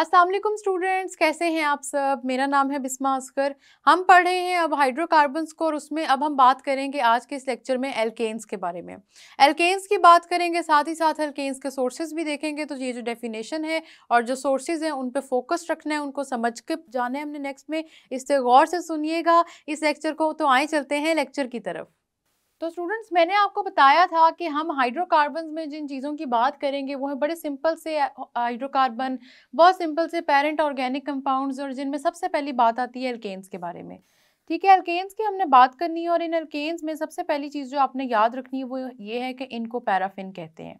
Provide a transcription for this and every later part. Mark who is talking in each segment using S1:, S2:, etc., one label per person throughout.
S1: Aslam students कैसे हैं आप सब मेरा नाम है बिस्मा असकर हम पढ़ रहे हैं अब हाइड्रोकार्बन्स को और उसमें अब हम बात करेंगे आज के इस लेक्चर में एल्केन्स के बारे में एल्केन्स की बात करेंगे साथ ही साथ एल्केन्स के सोर्सेज भी देखेंगे तो ये जो डेफिनेशन है और जो सोर्सेज हैं उन पर फोकस रखना है उनको समझ के जाना है हमने नेक्स्ट में इससे गौर से सुनिएगा इस लेक्चर को तो आए चलते हैं लेक्चर की तरफ तो स्टूडेंट्स मैंने आपको बताया था कि हम हाइड्रोकार्बन में जिन चीज़ों की बात करेंगे वो है बड़े सिंपल से हाइड्रोकार्बन बहुत सिंपल से पेरेंट ऑर्गेनिक कंपाउंड्स और जिनमें सबसे पहली बात आती है एल्केन्स के बारे में ठीक है एल्केन्स की हमने बात करनी है और इन एल्केन्स में सबसे पहली चीज़ जो आपने याद रखनी है वो ये है कि इनको पैराफिन कहते हैं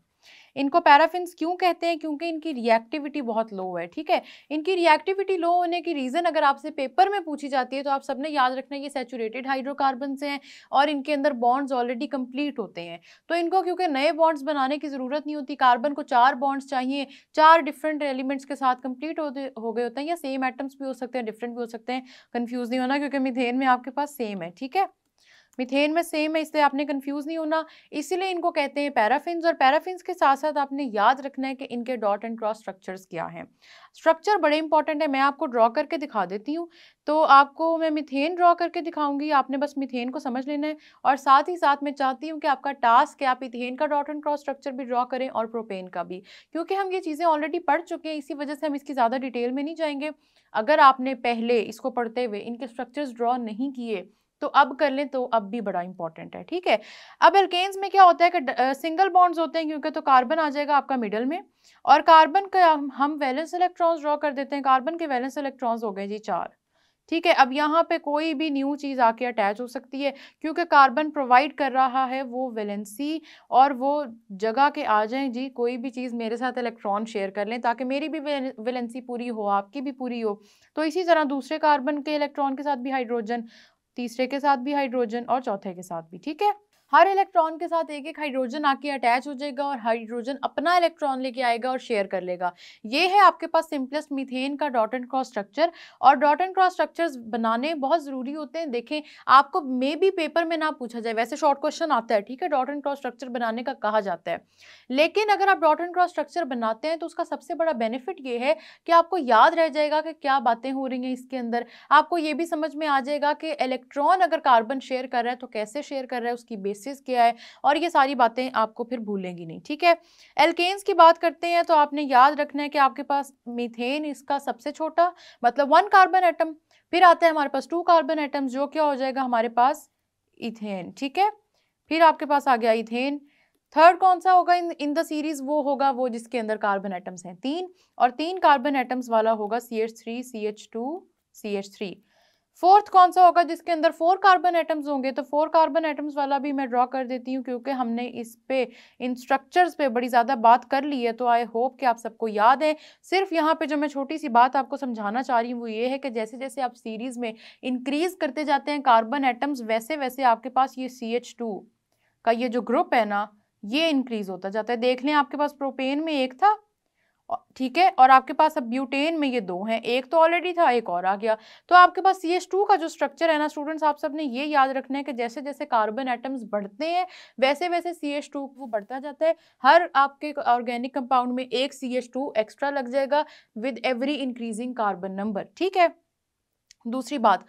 S1: इनको पैराफिन्स क्यों कहते हैं क्योंकि इनकी रिएक्टिविटी बहुत लो है ठीक है इनकी रिएक्टिविटी लो होने की रीज़न अगर आपसे पेपर में पूछी जाती है तो आप सबने याद रखना ये सेचूरेटेड हाइड्रोकार्बन से हैं और इनके अंदर बॉन्ड्स ऑलरेडी कंप्लीट होते हैं तो इनको क्योंकि नए बॉन्ड्स बनाने की ज़रूरत नहीं होती कार्बन को चार बॉन्ड्स चाहिए चार डिफरेंट एलिमेंट्स के साथ कंप्लीट हो, हो गए होते हैं या सेम एटम्स भी हो सकते हैं डिफरेंट भी हो सकते हैं कन्फ्यूज़ नहीं होना क्योंकि मिथेन में आपके पास सेम है ठीक है मिथेन में सेम है इसलिए आपने कंफ्यूज नहीं होना इसीलिए इनको कहते हैं पैराफिन और पैराफिन के साथ साथ आपने याद रखना है कि इनके डॉट एंड क्रॉस स्ट्रक्चर्स क्या हैं स्ट्रक्चर बड़े इंपॉर्टेंट है मैं आपको ड्रॉ करके दिखा देती हूँ तो आपको मैं मिथेन ड्रॉ करके दिखाऊंगी आपने बस मिथेन को समझ लेना है और साथ ही साथ मैं चाहती हूँ कि आपका टास्क है आप इथेन का डॉट एंड क्रॉस स्ट्रक्चर भी ड्रॉ करें और प्रोपेन का भी क्योंकि हम ये चीज़ें ऑलरेडी पढ़ चुके हैं इसी वजह से हम इसकी ज़्यादा डिटेल में नहीं जाएंगे अगर आपने पहले इसको पढ़ते हुए इनके स्ट्रक्चर्स ड्रॉ नहीं किए तो अब कर लें तो अब भी बड़ा इंपॉर्टेंट है ठीक है अब एल्केन्स में क्या होता है कि सिंगल बॉन्ड्स होते हैं क्योंकि तो कार्बन आ जाएगा आपका मिडल में और कार्बन का हम वैलेंस इलेक्ट्रॉन्स ड्रॉ कर देते हैं कार्बन के वैलेंस इलेक्ट्रॉन्स हो गए जी चार ठीक है अब यहाँ पे कोई भी न्यू चीज़ आके अटैच हो सकती है क्योंकि कार्बन प्रोवाइड कर रहा है वो वैलेंसी और वो जगह के आ जाएं जी कोई भी चीज़ मेरे साथ इलेक्ट्रॉन शेयर कर लें ताकि मेरी भी वैलेंसी पूरी हो आपकी भी पूरी हो तो इसी तरह दूसरे कार्बन के इलेक्ट्रॉन के साथ भी हाइड्रोजन तीसरे के साथ भी हाइड्रोजन और चौथे के साथ भी ठीक है हर इलेक्ट्रॉन के साथ एक एक हाइड्रोजन आके अटैच हो जाएगा और हाइड्रोजन अपना इलेक्ट्रॉन लेके आएगा और शेयर कर लेगा ये है आपके पास सिंपलेस्ट मीथेन का डॉट एंड क्रॉस स्ट्रक्चर और डॉट एंड क्रॉस स्ट्रक्चर्स बनाने बहुत ज़रूरी होते हैं देखें आपको मे बी पेपर में ना पूछा जाए वैसे शॉर्ट क्वेश्चन आता है ठीक है डॉट एंड क्रॉस स्ट्रक्चर बनाने का कहा जाता है लेकिन अगर आप डॉट एंड क्रॉस स्ट्रक्चर बनाते हैं तो उसका सबसे बड़ा बेनिफिट ये है कि आपको याद रह जाएगा कि क्या बातें हो रही हैं इसके अंदर आपको ये भी समझ में आ जाएगा कि इलेक्ट्रॉन अगर कार्बन शेयर कर रहा है तो कैसे शेयर कर रहा है उसकी बेसिक डिफ्रेंसेस क्या है और ये सारी बातें आपको फिर भूलेंगी नहीं ठीक है एल्केन्स की बात करते हैं तो आपने याद रखना है कि आपके पास मीथेन इसका सबसे छोटा मतलब वन कार्बन एटम फिर आते हैं हमारे पास टू कार्बन एटम्स जो क्या हो जाएगा हमारे पास इथेन ठीक है फिर आपके पास आ गया इथेन थर्ड कौन सा होगा इन इन द सीरीज वो होगा वो जिसके अंदर कार्बन एटम्स हैं तीन और तीन कार्बन एटम्स वाला होगा C H three C H two C H three fourth कौन सा होगा जिसके अंदर फोर कार्बन एटम्स होंगे तो फोर कार्बन एटम्स वाला भी मैं ड्रॉ कर देती हूँ क्योंकि हमने इस पे इन स्ट्रक्चर्स पे बड़ी ज़्यादा बात कर ली है तो आई होप कि आप सबको याद है सिर्फ यहाँ पे जो मैं छोटी सी बात आपको समझाना चाह रही हूँ वो ये है कि जैसे जैसे आप सीरीज़ में इंक्रीज़ करते जाते हैं कार्बन एटम्स वैसे वैसे आपके पास ये सी का ये जो ग्रुप है ना ये इंक्रीज़ होता जाता है देख लें आपके पास प्रोपेन में एक था ठीक है और आपके पास अब ब्यूटेन में ये दो हैं एक तो ऑलरेडी था एक और आ गया तो आपके पास सी एच टू का जो स्ट्रक्चर है ना स्टूडेंट्स आप सब ने ये याद रखना है कि जैसे जैसे कार्बन एटम्स बढ़ते हैं वैसे वैसे सी एच टू वो बढ़ता जाता है हर आपके ऑर्गेनिक कंपाउंड में एक सी एच टू एक्स्ट्रा लग जाएगा with every increasing carbon number ठीक है दूसरी बात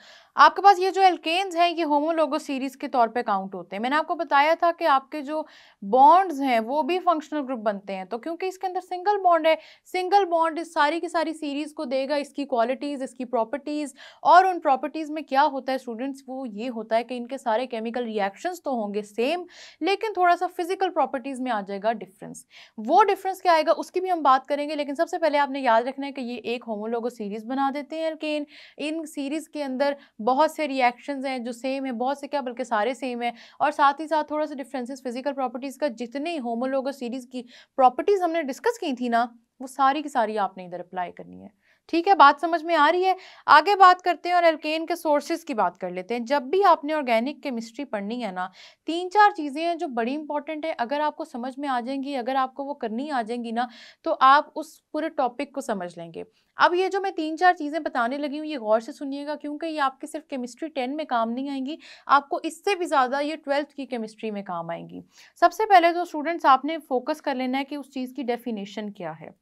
S1: आपके पास ये जो एल्केन्स हैं ये होमोलोगो सीरीज के तौर पे काउंट होते हैं मैंने आपको बताया था कि आपके जो बॉन्ड्स हैं वो भी फंक्शनल ग्रुप बनते हैं तो क्योंकि इसके अंदर सिंगल बॉन्ड है सिंगल बॉन्ड इस सारी की सारी सीरीज़ को देगा इसकी क्वालिटीज़ इसकी प्रॉपर्टीज़ और उन प्रॉपर्टीज़ में क्या होता है स्टूडेंट्स वो ये होता है कि इनके सारे केमिकल रिएक्शंस तो होंगे सेम लेकिन थोड़ा सा फिजिकल प्रॉपर्टीज़ में आ जाएगा डिफरेंस वो डिफरेंस क्या आएगा उसकी भी हम बात करेंगे लेकिन सबसे पहले आपने याद रखना है कि ये एक होमोलोगो सीरीज़ बना देते हैं एल्केन इन सीरीज़ के अंदर बहुत से रिएक्शंस हैं जो सेम है बहुत से क्या बल्कि सारे सेम है और साथ ही साथ थोड़ा सा डिफरेंसेस फिजिकल प्रॉपर्टीज़ का जितने होमोलोगो सीरीज़ की प्रॉपर्टीज़ हमने डिस्कस की थी ना वो सारी की सारी आपने इधर अप्लाई करनी है ठीक है बात समझ में आ रही है आगे बात करते हैं और एल्केन के सोर्सेज की बात कर लेते हैं जब भी आपने ऑर्गेनिक केमिस्ट्री पढ़नी है ना तीन चार चीज़ें हैं जो बड़ी इंपॉर्टेंट है अगर आपको समझ में आ जाएंगी अगर आपको वो करनी आ जाएंगी ना तो आप उस पूरे टॉपिक को समझ लेंगे अब ये जो मैं तीन चार चीज़ें बताने लगी हूँ ये गौर से सुनिएगा क्योंकि ये आपकी सिर्फ केमिस्ट्री टेन में काम नहीं आएंगी आपको इससे भी ज़्यादा ये ट्वेल्थ की केमिस्ट्री में काम आएंगी सबसे पहले तो स्टूडेंट्स आपने फोकस कर लेना है कि उस चीज़ की डेफिनेशन क्या है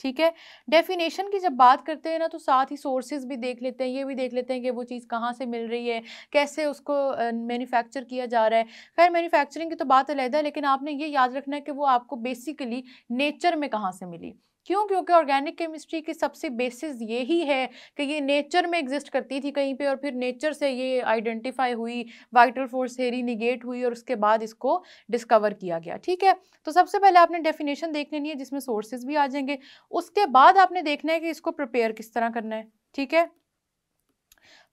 S1: ठीक है डेफिनेशन की जब बात करते हैं ना तो साथ ही सोर्सेज भी देख लेते हैं ये भी देख लेते हैं कि वो चीज़ कहाँ से मिल रही है कैसे उसको मैन्युफैक्चर किया जा रहा है खैर मैन्युफैक्चरिंग की तो बात अलहदा है लेकिन आपने ये याद रखना है कि वो आपको बेसिकली नेचर में कहाँ से मिली क्यों क्योंकि ऑर्गेनिक केमिस्ट्री की सबसे बेसिस यही है कि ये नेचर में एग्जिस्ट करती थी कहीं पे और फिर नेचर से ये आइडेंटिफाई हुई वाइटल फोर्स थेरी निगेट हुई और उसके बाद इसको डिस्कवर किया गया ठीक है तो सबसे पहले आपने डेफिनेशन देख लेनी है जिसमें सोर्सेज भी आ जाएंगे उसके बाद आपने देखना है कि इसको प्रिपेयर किस तरह करना है ठीक है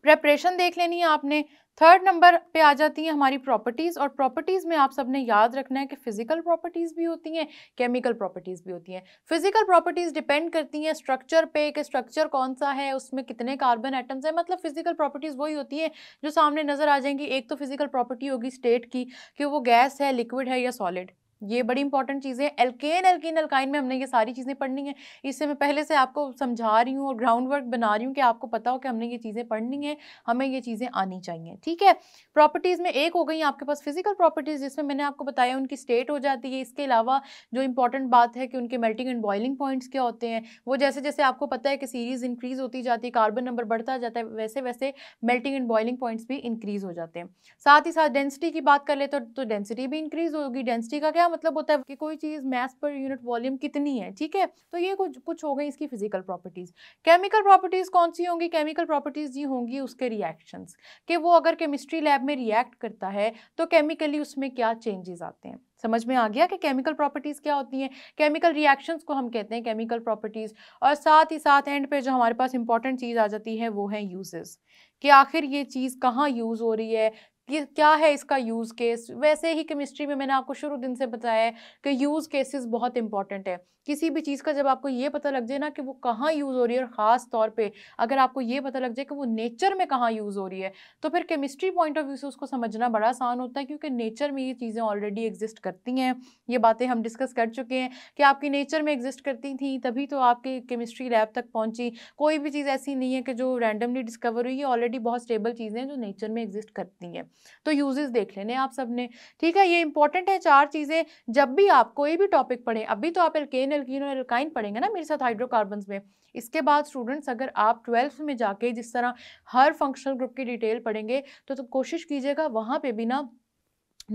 S1: प्रेपरेशन देख लेनी है आपने थर्ड नंबर पे आ जाती हैं हमारी प्रॉपर्टीज़ और प्रॉपर्टीज़ में आप सबने याद रखना है कि फिजिकल प्रॉपर्टीज़ भी होती हैं केमिकल प्रॉपर्टीज़ भी होती हैं फिजिकल प्रॉपर्टीज़ डिपेंड करती हैं स्ट्रक्चर पे कि स्ट्रक्चर कौन सा है उसमें कितने कार्बन एटम्स हैं मतलब फिजिकल प्रॉपर्टीज़ वही होती हैं जो सामने नज़र आ जाएंगी एक तो फिजिकल प्रॉपर्टी होगी स्टेट की कि वो गैस है लिक्विड है या सॉलिड ये बड़ी इंपॉर्टेंट चीज़ें एल्केन एल्केन एल्काइन में हमने ये सारी चीज़ें पढ़नी है इससे मैं पहले से आपको समझा रही हूँ और ग्राउंड वर्क बना रही हूँ कि आपको पता हो कि हमने ये चीज़ें पढ़नी है हमें ये चीज़ें आनी चाहिए ठीक है प्रॉपर्टीज़ में एक हो गई आपके पास फिजिकल प्रॉपर्टीज़ जिसमें मैंने आपको बताया उनकी स्टेट हो जाती है इसके अलावा जो इंपॉर्टेंट बात है कि उनके मेल्टिंग एंड बॉइलिंग पॉइंट्स क्या होते हैं वो जैसे जैसे आपको पता है कि सीरीज़ इंक्रीज़ होती जाती है कार्बन नंबर बढ़ता जाता है वैसे वैसे मेल्टिंग एंड बॉइलिंग पॉइंट्स भी इंक्रीज़ हो जाते हैं साथ ही साथ डेंसिटी की बात कर ले तो डेंसिटी तो भी इंक्रीज़ होगी डेंसिटी का क्या क्या मतलब होता है कि कोई चीज़ मैस पर यूनिट वॉल्यूम कितनी है ठीक है तो ये कुछ कुछ हो गई इसकी फिजिकल प्रॉपर्टीज़ केमिकल प्रॉपर्टीज़ कौन सी होंगी केमिकल प्रॉपर्टीज़ ये होंगी उसके रिएक्शंस कि वो अगर केमिस्ट्री लैब में रिएक्ट करता है तो केमिकली उसमें क्या चेंजेस आते हैं समझ में आ गया कि केमिकल प्रॉपर्टीज़ क्या होती हैं केमिकल रिएक्शंस को हम कहते हैं केमिकल प्रॉपर्टीज़ और साथ ही साथ एंड पे जो हमारे पास इंपॉर्टेंट चीज़ आ जाती है वो है यूजेस कि आखिर ये चीज़ कहाँ यूज़ हो रही है कि क्या है इसका यूज़ केस वैसे ही केमिस्ट्री में मैंने आपको शुरू दिन से बताया है कि यूज़ केसेस बहुत इंपॉर्टेंट है किसी भी चीज़ का जब आपको ये पता लग जाए ना कि वो कहाँ यूज़ हो रही है और ख़ास तौर पर अगर आपको ये पता लग जाए कि वो नेचर में कहाँ यूज़ हो रही है तो फिर केमिस्ट्री पॉइंट ऑफ व्यू से उसको समझना बड़ा आसान होता है क्योंकि नेचर में ये चीज़ें ऑलरेडी एग्जिस्ट करती हैं ये बातें हम डिस्कस कर चुके हैं कि आपकी नेचर में एग्जिस्ट करती थी तभी तो आपकी केमिस्ट्री लैब तक पहुँची कोई भी चीज़ ऐसी नहीं है कि जो रैंडमली डिस्कवर हुई है ऑलरेडी बहुत स्टेबल चीज़ें हैं जो नेचर में एग्जिस्ट करती हैं तो यूजेस देख लेने आप सब ने ठीक है ये इंपॉर्टेंट है चार चीज़ें जब भी आप कोई भी टॉपिक पढ़ें अभी तो आप एल्केन एल्कीन और एल्काइन पढ़ेंगे ना मेरे साथ हाइड्रोकार्बन में इसके बाद स्टूडेंट्स अगर आप ट्वेल्थ में जाके जिस तरह हर फंक्शनल ग्रुप की डिटेल पढ़ेंगे तो, तो कोशिश कीजिएगा वहाँ पर भी ना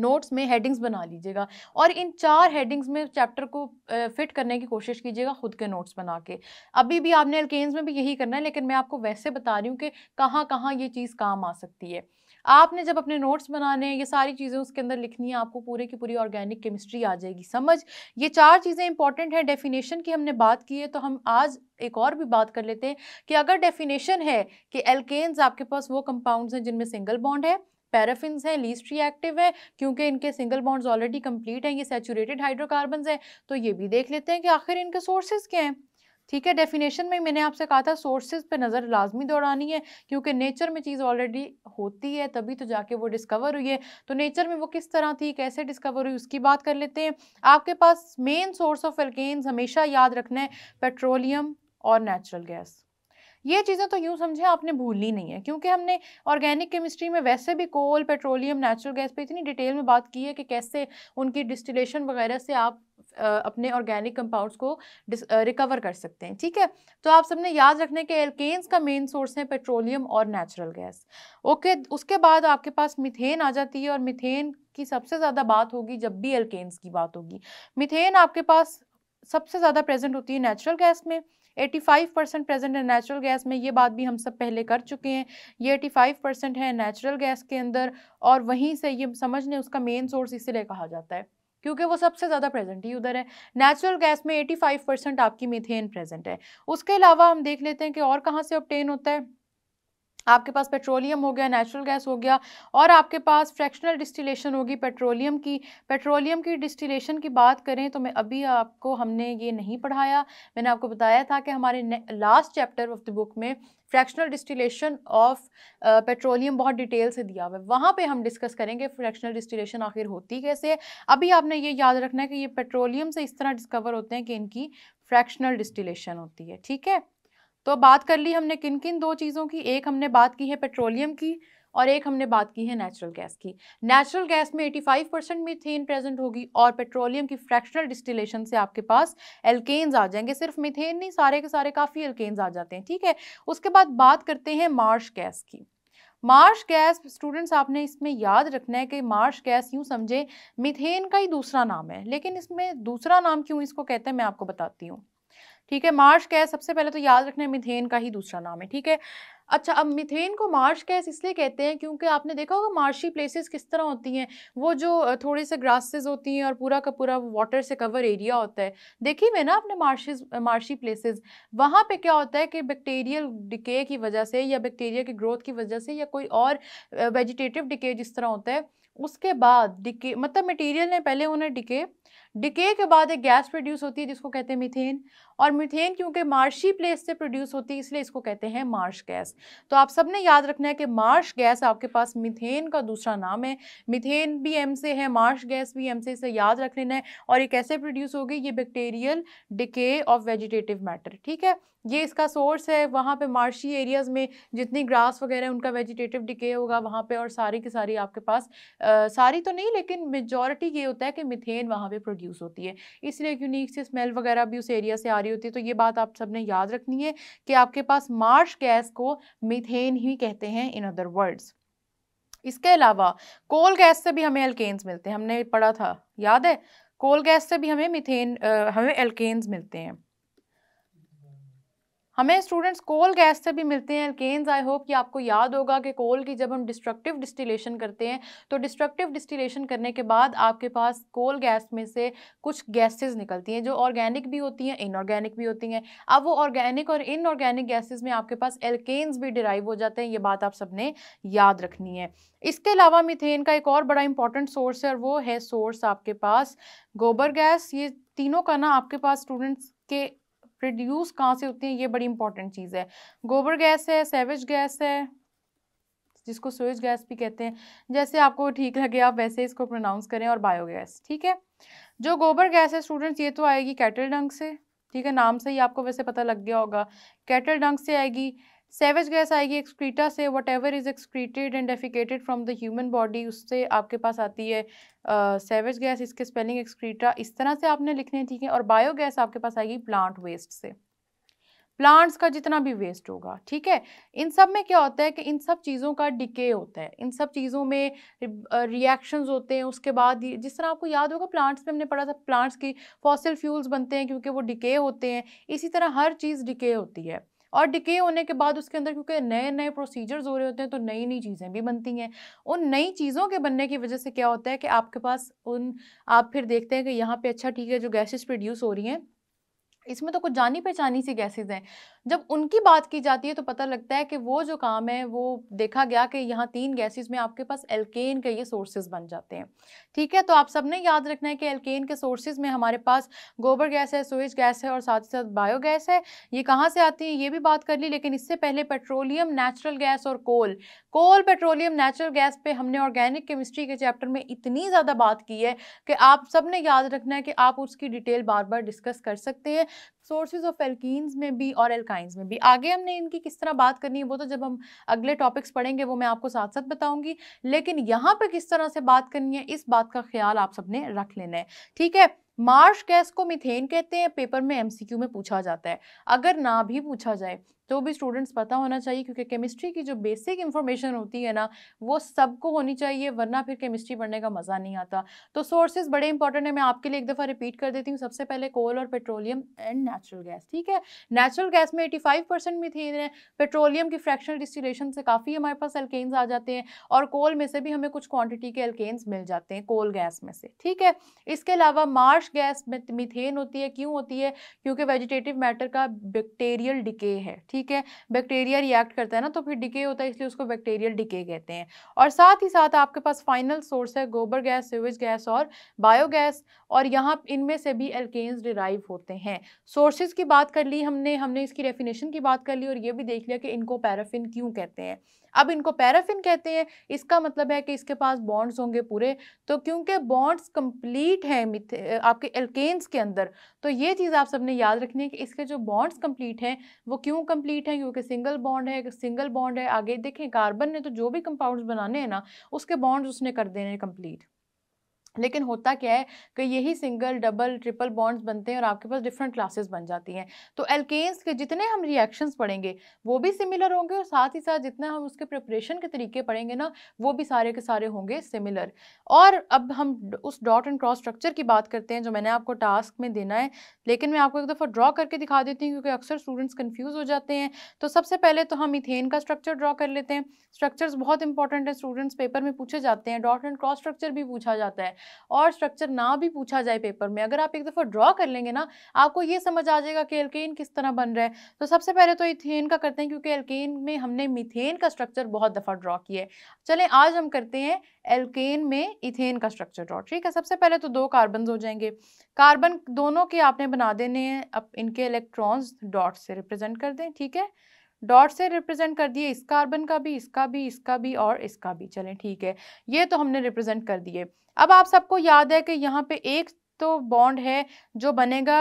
S1: नोट्स में हेडिंग्स बना लीजिएगा और इन चार हेडिंग्स में चैप्टर को फिट करने की कोशिश कीजिएगा खुद के नोट्स बना के अभी भी आपने एल्केन्स में भी यही करना है लेकिन मैं आपको वैसे बता रही हूँ कि कहाँ कहाँ ये चीज़ काम आ सकती है आपने जब अपने नोट्स बनाने ये सारी चीज़ें उसके अंदर लिखनी है आपको पूरे की पूरी ऑर्गेनिक केमिस्ट्री आ जाएगी समझ ये चार चीज़ें इंपॉर्टेंट हैं डेफिनेशन की हमने बात की है तो हम आज एक और भी बात कर लेते हैं कि अगर डेफिनेशन है कि एल्केन्स आपके पास वो कंपाउंड्स हैं जिनमें सिंगल बॉन्ड है पैराफिन हैं लीस्ट रिएक्टिव है क्योंकि इनके सिंगल बॉन्ड्स ऑलरेडी कंप्लीट हैं ये सेचूरेटेड हाइड्रोकार्बन हैं तो ये भी देख लेते हैं कि आखिर इनके सोर्सेज क्या हैं ठीक है डेफिनेशन में मैंने आपसे कहा था सोर्सेज पे नज़र लाजमी दौड़ानी है क्योंकि नेचर में चीज़ ऑलरेडी होती है तभी तो जाके वो डिस्कवर हुई है तो नेचर में वो किस तरह थी कैसे डिस्कवर हुई उसकी बात कर लेते हैं आपके पास मेन सोर्स ऑफ एल्केन्स हमेशा याद रखना है पेट्रोलियम और नेचुरल गैस ये चीज़ें तो यूँ समझें आपने भूलनी नहीं है क्योंकि हमने ऑर्गेनिक केमिस्ट्री में वैसे भी कोल पेट्रोलियम नेचुरल गैस पे इतनी डिटेल में बात की है कि कैसे उनकी डिस्टिलेशन वगैरह से आप अपने ऑर्गेनिक कंपाउंड्स को रिकवर कर सकते हैं ठीक है तो आप सबने याद रखना है कि एल्केन्स का मेन सोर्स है पेट्रोलियम और नेचुरल गैस ओके उसके बाद आपके पास मिथेन आ जाती है और मिथेन की सबसे ज़्यादा बात होगी जब भी एल्केन्स की बात होगी मिथेन आपके पास सबसे ज़्यादा प्रेजेंट होती है नेचुरल गैस में 85 परसेंट प्रेजेंट है नेचुरल गैस में ये बात भी हम सब पहले कर चुके हैं ये 85 परसेंट है नेचुरल गैस के अंदर और वहीं से ये समझने उसका मेन सोर्स इसीलिए कहा जाता है क्योंकि वो सबसे ज़्यादा प्रेजेंट ही उधर है नेचुरल गैस में 85 परसेंट आपकी मीथेन प्रेजेंट है उसके अलावा हम देख लेते हैं कि और कहाँ से ऑप्टेन होता है आपके पास पेट्रोलियम हो गया नेचुरल गैस हो गया और आपके पास फ्रैक्शनल डिस्टिलेशन होगी पेट्रोलियम की पेट्रोलियम की डिस्टिलेशन की बात करें तो मैं अभी आपको हमने ये नहीं पढ़ाया मैंने आपको बताया था कि हमारे last chapter of the book में फ्रैक्शनल डिस्टिलेशन ऑफ पेट्रोलियम बहुत डिटेल से दिया हुआ है वहाँ पे हम डिस्कस करेंगे फ्रैक्शनल डिस्टिलेशन आखिर होती कैसे अभी आपने ये याद रखना है कि ये पेट्रोलियम से इस तरह डिस्कवर होते हैं कि इनकी फ्रैक्शनल डिस्टिलेशन होती है ठीक है तो बात कर ली हमने किन किन दो चीज़ों की एक हमने बात की है पेट्रोलियम की और एक हमने बात की है नेचुरल गैस की नेचुरल गैस में 85 परसेंट मिथेन प्रेजेंट होगी और पेट्रोलियम की फ्रैक्शनल डिस्टिलेशन से आपके पास एल्केन्स आ जाएंगे सिर्फ मिथेन नहीं सारे के सारे काफ़ी एल्केन्स आ जाते हैं ठीक है उसके बाद बात करते हैं मार्श गैस की मार्श गैस स्टूडेंट्स आपने इसमें याद रखना है कि मार्श गैस यूँ समझे मिथेन का ही दूसरा नाम है लेकिन इसमें दूसरा नाम क्यों इसको कहते हैं मैं आपको बताती हूँ ठीक है मार्श गैस सबसे पहले तो याद रखना है मिथेन का ही दूसरा नाम है ठीक है अच्छा अब मिथेन को मार्श गैस इसलिए कहते हैं क्योंकि आपने देखा होगा मार्शी प्लेसेस किस तरह होती हैं वो जो थोड़े से ग्रासेस होती हैं और पूरा का पूरा वाटर से कवर एरिया होता है देखी हुए ना आपने मार्शेज मार्शी प्लेसेस वहाँ पे क्या होता है कि बैक्टीरियल डिके की वजह से या बैक्टीरिया की ग्रोथ की वजह से या कोई और वेजिटेटिव डिके जिस तरह होता है उसके बाद डिके मतलब मटीरियल ने पहले उन्हें डिके डिके के बाद एक गैस प्रोड्यूस होती है जिसको कहते हैं मीथेन और मीथेन क्योंकि मार्शी प्लेस से प्रोड्यूस होती है इसलिए इसको कहते हैं मार्श गैस तो आप सबने याद रखना है कि मार्श गैस आपके पास मीथेन का दूसरा नाम है मीथेन भी एम से है मार्श गैस भी एम से इसे याद रख लेना है और ये कैसे प्रोड्यूस होगी ये bacterial decay of vegetative matter ठीक है ये इसका सोर्स है वहाँ पे मार्शी एरियाज़ में जितनी ग्रास वगैरह उनका वेजिटेटिव डिके होगा वहाँ पे और सारी की सारी आपके पास आ, सारी तो नहीं लेकिन मेजॉरिटी ये होता है कि मिथेन वहाँ पे प्रोड्यूस होती है इसलिए यूनिक से स्मेल वगैरह भी उस एरिया से आ रही होती है तो ये बात आप सब ने याद रखनी है कि आपके पास मार्श गैस को मिथेन ही कहते हैं इन अदर वर्ड्स इसके अलावा कोल गैस से भी हमें एल्केन्स मिलते हैं हमने पढ़ा था याद है कोल गैस से भी हमें मिथेन हमें एल्केन्स मिलते हैं हमें स्टूडेंट्स कोल गैस से भी मिलते हैं एल्केन्स आई होप कि आपको याद होगा कि कोल की जब हम डिस्ट्रक्टिव डिस्टिलेशन करते हैं तो डिस्ट्रक्टिव डिस्टिलेशन करने के बाद आपके पास कोल गैस में से कुछ गैसेस निकलती हैं जो ऑर्गेनिक भी होती हैं इनऑर्गेनिक भी होती हैं अब वो ऑर्गेनिक और इनऑर्गेनिक गैसेज में आपके पास एल्केन्स भी डिराइव हो जाते हैं ये बात आप सबने याद रखनी है इसके अलावा मिथेन का एक और बड़ा इंपॉर्टेंट सोर्स है और वो है सोर्स आपके पास गोबर गैस ये तीनों का ना आपके पास स्टूडेंट्स के प्रोड्यूस कहाँ से होती हैं ये बड़ी इंपॉर्टेंट चीज़ है गोबर गैस है सेवेज गैस है जिसको सोएज गैस भी कहते हैं जैसे आपको ठीक लगे आप वैसे इसको प्रोनाउंस करें और बायोगैस ठीक है जो गोबर गैस है स्टूडेंट्स ये तो आएगी कैटल डंग से ठीक है नाम से ही आपको वैसे पता लग गया होगा कैटल डंग से आएगी सेवेज गैस आएगी एक्सक्रीटा से whatever is excreted and defecated from the human body उससे आपके पास आती है सेवेज गैस इसके स्पेलिंग एक्सक्रीटा इस तरह से आपने लिखने ठीक है और बायोगैस आपके पास आएगी प्लांट वेस्ट से प्लांट्स का जितना भी वेस्ट होगा ठीक है इन सब में क्या होता है कि इन सब चीज़ों का डिके होता है इन सब चीज़ों में रिएक्शंस होते हैं उसके बाद जिस तरह आपको याद होगा प्लांट्स में हमने पढ़ा था प्लांट्स की फॉसिल फ्यूल्स बनते हैं क्योंकि वो डिके होते हैं इसी तरह हर चीज़ डिके होती है और डिके होने के बाद उसके अंदर क्योंकि नए नए प्रोसीजर्स हो रहे होते हैं तो नई नई चीज़ें भी बनती हैं उन नई चीज़ों के बनने की वजह से क्या होता है कि आपके पास उन आप फिर देखते हैं कि यहाँ पर अच्छा ठीक है जो गैसेज प्रोड्यूस हो रही हैं इसमें तो कुछ जानी पहचानी सी गैसेज हैं जब उनकी बात की जाती है तो पता लगता है कि वो जो काम है वो देखा गया कि यहाँ तीन गैसेस में आपके पास एल्केन के ये सोर्सेज बन जाते हैं ठीक है तो आप सबने याद रखना है कि एल्केन के सोर्सेज में हमारे पास गोबर गैस है सोएज गैस है और साथ ही साथ बायोगैस है ये कहाँ से आती है ये भी बात कर ली लेकिन इससे पहले पेट्रोलियम नेचुरल गैस और coal coal petroleum natural gas पर हमने ऑर्गेनिक केमिस्ट्री के चैप्टर में इतनी ज़्यादा बात की है कि आप सब ने याद रखना है कि आप उसकी डिटेल बार बार डिस्कस कर सकते हैं सोर्सेज ऑफ एल्कीन्स में भी और एल्काइंस में भी आगे हमने इनकी किस तरह बात करनी है वो तो जब हम अगले टॉपिक्स पढ़ेंगे वो मैं आपको साथ साथ बताऊंगी लेकिन यहाँ पे किस तरह से बात करनी है इस बात का ख्याल आप सबने रख लेना है ठीक है मार्श गैस को मिथेन कहते हैं पेपर में एमसीक्यू में पूछा जाता है अगर ना भी पूछा जाए तो भी स्टूडेंट्स पता होना चाहिए क्योंकि केमिस्ट्री की जो बेसिक इन्फॉर्मेशन होती है ना वो सबको होनी चाहिए वरना फिर केमिस्ट्री पढ़ने का मज़ा नहीं आता तो सोर्सेज बड़े इंपॉर्टेंट है मैं आपके लिए एक दफ़ा रिपीट कर देती हूँ सबसे पहले कोल और पेट्रोलियम एंड नेचुरल गैस ठीक है नेचुरल गैस में एटी फाइव परसेंट में थी पेट्रोलियम की फ्रैक्शनल डिस्टिलेशन से काफ़ी हमारे पास एल्केन्स आ जाते हैं और कोल में से भी हमें कुछ क्वान्टिटी के एल्केन्स मिल जाते हैं कोल गैस में से ठीक है इसके अलावा मार्श गैस में मिथेन होती है क्यों होती है क्योंकि वेजिटेटिव मैटर का बैक्टेरियल डिके है ठीक है बैक्टीरिया रिएक्ट करता है ना तो फिर डिके होता है इसलिए उसको बैक्टीरियल डिके कहते हैं और साथ ही साथ आपके पास फाइनल सोर्स है गोबर गैस सीवेज गैस और बायोगैस और यहाँ इनमें से भी एल्केन्स डिराइव होते हैं सोर्सेज की बात कर ली हमने हमने इसकी डेफिनेशन की बात कर ली और ये भी देख लिया कि इनको पैराफिन क्यों कहते हैं अब इनको पैराफिन कहते हैं इसका मतलब है कि इसके पास बॉन्ड्स होंगे पूरे तो क्योंकि बॉन्ड्स कंप्लीट हैं आपके एल्केन्स के अंदर तो ये चीज़ आप सबने याद रखनी है कि इसके जो बॉन्ड्स कंप्लीट हैं वो क्यों कंप्लीट हैं क्योंकि सिंगल बॉन्ड है सिंगल बॉन्ड है आगे देखें कार्बन ने तो जो भी कंपाउंड्स बनाने हैं ना उसके बॉन्ड्स उसने कर देने कम्प्लीट लेकिन होता क्या है कि यही सिंगल डबल ट्रिपल बॉन्ड्स बनते हैं और आपके पास डिफरेंट क्लासेस बन जाती हैं तो एल्केन्स के जितने हम रिएक्शंस पढ़ेंगे वो भी सिमिलर होंगे और साथ ही साथ जितना हम उसके प्रिपरेशन के तरीके पढ़ेंगे ना वो भी सारे के सारे होंगे सिमिलर और अब हम उस डॉट एंड क्रॉस स्ट्रक्चर की बात करते हैं जो मैंने आपको टास्क में देना है लेकिन मैं आपको एक दफ़ा ड्रॉ करके दिखा देती हूँ क्योंकि अक्सर स्टूडेंट्स कन्फ्यूज़ हो जाते हैं तो सबसे पहले तो हम इथेन का स्ट्रक्चर ड्रॉ कर लेते हैं स्ट्रक्चर्स बहुत इंपॉर्टेंट है स्टूडेंट्स पेपर में पूछे जाते हैं डॉट एंड क्रॉस स्ट्रक्चर भी पूछा जाता है और स्ट्रक्चर ना भी पूछा जाए पेपर में अगर आप एक दफ़ा ड्रॉ कर लेंगे ना आपको ये समझ आ जाएगा कि एल्केन किस तरह बन रहा है तो सबसे पहले तो इथेन का करते हैं क्योंकि एल्केन में हमने मिथेन का स्ट्रक्चर बहुत दफ़ा ड्रॉ किया है चलें आज हम करते हैं एल्केन में इथेन का स्ट्रक्चर ड्रॉ ठीक है सबसे पहले तो दो कार्बन हो जाएंगे कार्बन दोनों के आपने बना देने हैं अब इनके इलेक्ट्रॉन्स डॉट से रिप्रेजेंट कर दें ठीक है डॉट से रिप्रेजेंट कर दिए इस कार्बन का भी इसका भी इसका भी और इसका भी चलें ठीक है ये तो हमने रिप्रेजेंट कर दिए अब आप सबको याद है कि यहाँ पे एक तो बॉन्ड है जो बनेगा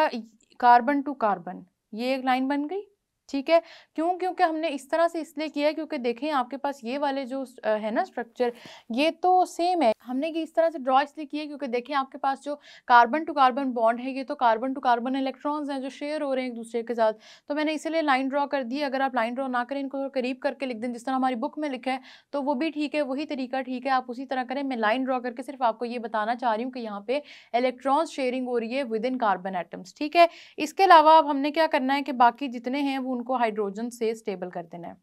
S1: कार्बन टू कार्बन ये एक लाइन बन गई ठीक है क्यों क्योंकि हमने इस तरह से इसलिए किया है क्योंकि देखें आपके पास ये वाले जो है ना स्ट्रक्चर ये तो सेम है हमने कि इस तरह से ड्रॉ इसलिए किया क्योंकि देखें आपके पास जो कार्बन टू कार्बन बॉन्ड है ये तो कार्बन टू कार्बन इलेक्ट्रॉन्स हैं जो शेयर हो रहे हैं एक दूसरे के साथ तो मैंने इसीलिए लाइन ड्रॉ कर दी अगर आप लाइन ड्रॉ ना करें इनको करीब करके लिख दें जिस तरह हमारी बुक में लिखा है तो वो भी ठीक है वही तरीका ठीक है आप उसी तरह करें मैं लाइन ड्रॉ करके सिर्फ आपको ये बताना चाह रही हूँ कि यहाँ पे इलेक्ट्रॉन्स शेयरिंग हो रही है विद इन कार्बन एटम्स ठीक है इसके अलावा अब हमने क्या करना है कि बाकी जितने हैं वो उनको हाइड्रोजन से स्टेबल कर देना है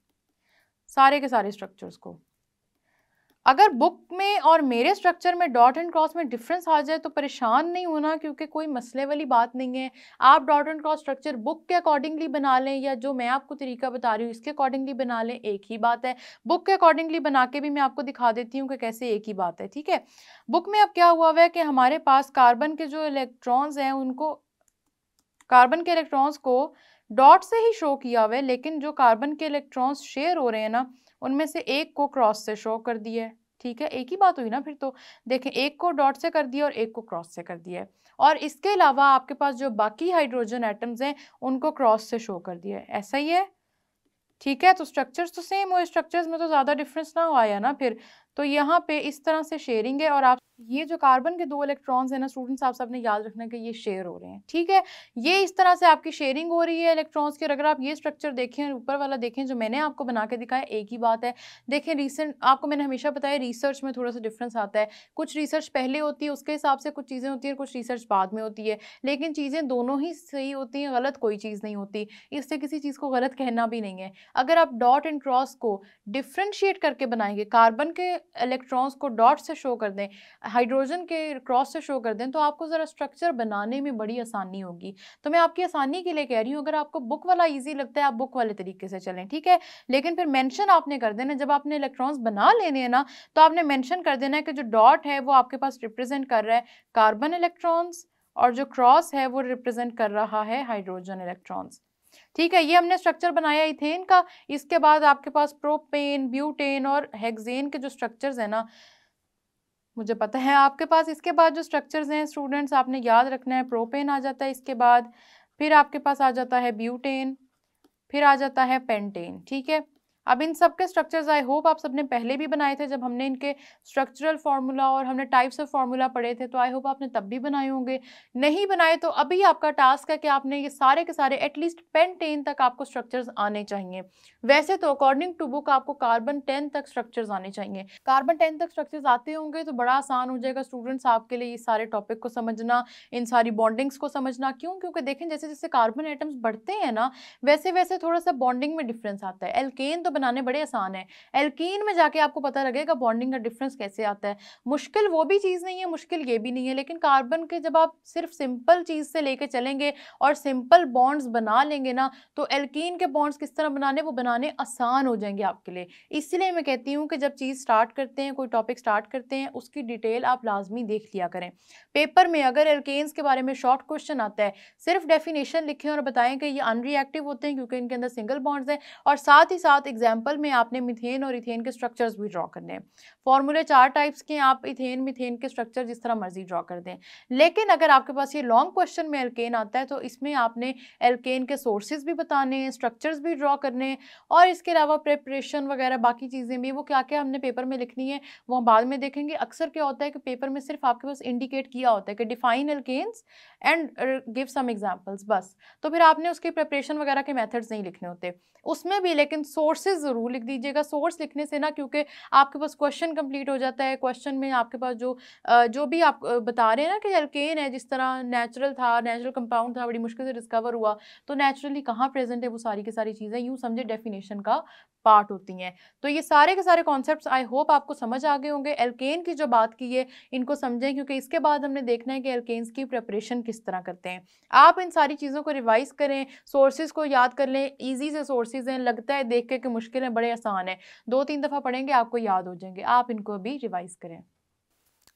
S1: सारे के सारे स्ट्रक्चर्स को अगर बुक में और मेरे स्ट्रक्चर में डॉट एंड क्रॉस में डिफरेंस आ जाए तो परेशान नहीं होना क्योंकि कोई मसले वाली बात नहीं है आप dot and cross structure book के अकॉर्डिंगली बना लें या जो मैं आपको तरीका बता रही हूँ इसके अकॉर्डिंगली बना लें एक ही बात है बुक के अकॉर्डिंगली बना के भी मैं आपको दिखा देती हूँ कि कैसे एक ही बात है ठीक है बुक में अब क्या हुआ हुआ है कि हमारे पास कार्बन के जो इलेक्ट्रॉन्स हैं उनको कार्बन के इलेक्ट्रॉन्स को डॉट से ही शो किया हुआ है लेकिन जो कार्बन के इलेक्ट्रॉन्स शेयर हो रहे हैं ना उनमें से एक को क्रॉस से शो कर दिया है ठीक है एक ही बात हुई ना फिर तो देखें एक को डॉट से कर दिया और एक को क्रॉस से कर दिया है और इसके अलावा आपके पास जो बाकी हाइड्रोजन एटम्स हैं उनको क्रॉस से शो कर दिया है ऐसा ही है ठीक है तो स्ट्रक्चर्स तो सेम हुए स्ट्रक्चर्स में तो ज़्यादा डिफरेंस ना हो आया ना फिर तो यहाँ पे इस तरह से शेयरिंग है और आप ये जो कार्बन के दो इलेक्ट्रॉन्स हैं ना स्टूडेंट्स आप सबने याद रखना कि ये शेयर हो रहे हैं ठीक है ये इस तरह से आपकी शेयरिंग हो रही है इलेक्ट्रॉन्स की और अगर आप ये स्ट्रक्चर देखें ऊपर वाला देखें जो मैंने आपको बना के दिखाया एक ही बात है देखें रिसेंट आपको मैंने हमेशा बताया रिसर्च में थोड़ा सा डिफरेंस आता है कुछ रिसर्च पहले होती है उसके हिसाब से कुछ चीज़ें होती हैं कुछ रिसर्च बाद में होती है लेकिन चीज़ें दोनों ही सही होती हैं गलत कोई चीज़ नहीं होती इससे किसी चीज़ को गलत कहना भी नहीं है अगर आप डॉट एंड क्रॉस को डिफ्रेंशिएट करके बनाएंगे कार्बन के इलेक्ट्रॉन्स को डॉट से शो कर दें हाइड्रोजन के क्रॉस से शो कर दें तो आपको ज़रा स्ट्रक्चर बनाने में बड़ी आसानी होगी तो मैं आपकी आसानी के लिए कह रही हूँ अगर आपको बुक वाला ईजी लगता है आप बुक वाले तरीके से चलें ठीक है लेकिन फिर मैंशन आपने कर देना जब आपने इलेक्ट्रॉन्स बना लेने हैं ना तो आपने मैंशन कर देना है कि जो डॉट है वो आपके पास रिप्रजेंट कर रहा है कार्बन इलेक्ट्रॉन्स और जो क्रॉस है वो रिप्रेजेंट कर रहा है हाइड्रोजन इलेक्ट्रॉन्स ठीक है ये हमने स्ट्रक्चर बनाया इथेन का इसके बाद आपके पास प्रोपेन ब्यूटेन और हेक्सेन के जो स्ट्रक्चर्स हैं ना मुझे पता है आपके पास इसके बाद जो स्ट्रक्चर्स हैं स्टूडेंट्स आपने याद रखना है प्रोपेन आ जाता है इसके बाद फिर आपके पास आ जाता है ब्यूटेन फिर आ जाता है पेंटेन ठीक है अब इन सब के स्ट्रक्चर्स आई होप आप सबने पहले भी बनाए थे जब हमने इनके स्ट्रक्चरल फार्मूला और हमने टाइप्स ऑफ फार्मूला पढ़े थे तो आई होप आपने तब भी बनाए होंगे नहीं बनाए तो अभी आपका टास्क है कि आपने ये सारे के सारे एटलीस्ट पेन टेन तक आपको स्ट्रक्चर्स आने चाहिए वैसे तो अकॉर्डिंग टू बुक आपको कार्बन टेन तक स्ट्रक्चर्स आने चाहिए कार्बन टेन तक स्ट्रक्चर्स आते होंगे तो बड़ा आसान हो जाएगा स्टूडेंट्स आपके लिए ये सारे टॉपिक को समझना इन सारी बॉन्डिंग्स को समझना क्यों क्योंकि देखें जैसे जैसे कार्बन एटम्स बढ़ते हैं ना वैसे वैसे थोड़ा सा बॉन्डिंग में डिफरेंस आता है एल्केन तो बनाने बड़े आसान है एल्कीन में जाके आपको पता लगेगा बॉन्डिंग का डिफरेंस कैसे आता है मुश्किल वो भी चीज़ नहीं है मुश्किल ये भी नहीं है लेकिन कार्बन के जब आप सिर्फ सिंपल चीज़ से लेके चलेंगे और सिंपल बॉन्ड्स बना लेंगे ना तो एल्कीन के बॉन्ड्स किस तरह बनाने वो बनाने आसान हो जाएंगे आपके लिए इसलिए मैं कहती हूँ कि जब चीज़ स्टार्ट करते हैं कोई टॉपिक स्टार्ट करते हैं उसकी डिटेल आप लाजमी देख लिया करें पेपर में अगर एल्केन्स के बारे में शॉर्ट क्वेश्चन आता है सिर्फ डेफिनेशन लिखें और बताएं कि ये अनरिएक्टिव होते हैं क्योंकि इनके अंदर सिंगल बॉन्ड्स हैं और साथ ही साथ एग्जाम्पल में आपने मिथेन और इथेन के स्ट्रक्चर्स भी ड्रॉ करने हैं फॉर्मूले चार टाइप्स के आप इथेन मिथेन के स्ट्रक्चर जिस तरह मर्जी ड्रॉ कर दें लेकिन अगर आपके पास ये लॉन्ग क्वेश्चन में एल्केन आता है तो इसमें आपने एल्केन के सोर्सेज भी बताने हैं स्ट्रक्चर्स भी ड्रॉ करने और इसके अलावा प्रेपरेशन वगैरह बाकी चीज़ें भी वो क्या क्या हमने पेपर में लिखनी है वो हम बाद में देखेंगे अक्सर क्या होता है कि पेपर में सिर्फ आपके पास इंडिकेट किया होता है कि define alkanes and give some examples बस तो फिर आपने उसके प्रेपरेशन वगैरह के मैथड्स नहीं लिखने होते उसमें भी लेकिन सोर्स सोर्सेज ज़रूर लिख दीजिएगा सोर्स लिखने से ना क्योंकि आपके पास क्वेश्चन कंप्लीट हो जाता है क्वेश्चन में आपके पास जो जो भी आप बता रहे हैं ना कि एल्केन है जिस तरह नेचुरल था नेचुरल कंपाउंड था बड़ी मुश्किल से डिस्कवर हुआ तो नेचुरली कहाँ प्रेजेंट है वो सारी की सारी चीज़ें यूँ समझे डेफिनेशन का पार्ट होती हैं तो ये सारे के सारे कॉन्सेप्ट आई होप आपको समझ आ गए होंगे एल्केन की जो बात की है इनको समझें क्योंकि इसके बाद हमने देखना है कि एल्केन्स की प्रेपरेशन किस तरह करते हैं आप इन सारी चीज़ों को रिवाइज करें सोर्सेज को याद कर लें ईजी से सोर्सेज हैं लगता है देख के कि मुश्किलें बड़े आसान हैं दो तीन दफ़ा पढ़ेंगे आपको याद हो जाएंगे आप इनको अभी रिवाइज करें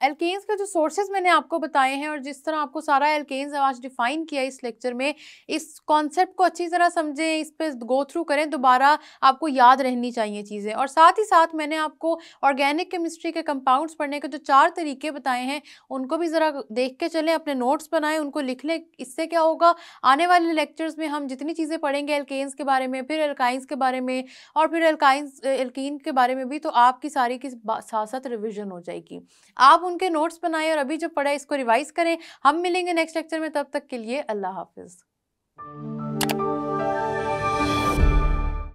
S1: एल्केन्स का जो सोर्सेज मैंने आपको बताए हैं और जिस तरह आपको सारा एल्केन्स आज डिफाइन किया इस लेक्चर में इस कॉन्सेप्ट को अच्छी तरह समझें इस पर गो थ्रू करें दोबारा आपको याद रहनी चाहिए चीज़ें और साथ ही साथ मैंने आपको ऑर्गेनिक केमिस्ट्री के कंपाउंड्स पढ़ने के जो चार तरीके बताए हैं उनको भी ज़रा देख के चलें अपने नोट्स बनाएं उनको लिख लें इससे क्या होगा आने वाले लेक्चर्स में हम जितनी चीज़ें पढ़ेंगे एल्केन्स के बारे में फिर एल्काइंस के बारे में और फिर एल्काइंस एल्किन के बारे में भी तो आपकी सारी की साथ साथ रिविज़न हो जाएगी आप उन उनके नोट्स बनाए और अभी जो पढ़ा है इसको रिवाइज करें हम मिलेंगे नेक्स्ट लेक्चर में तब तक के लिए अल्लाह हाफिज़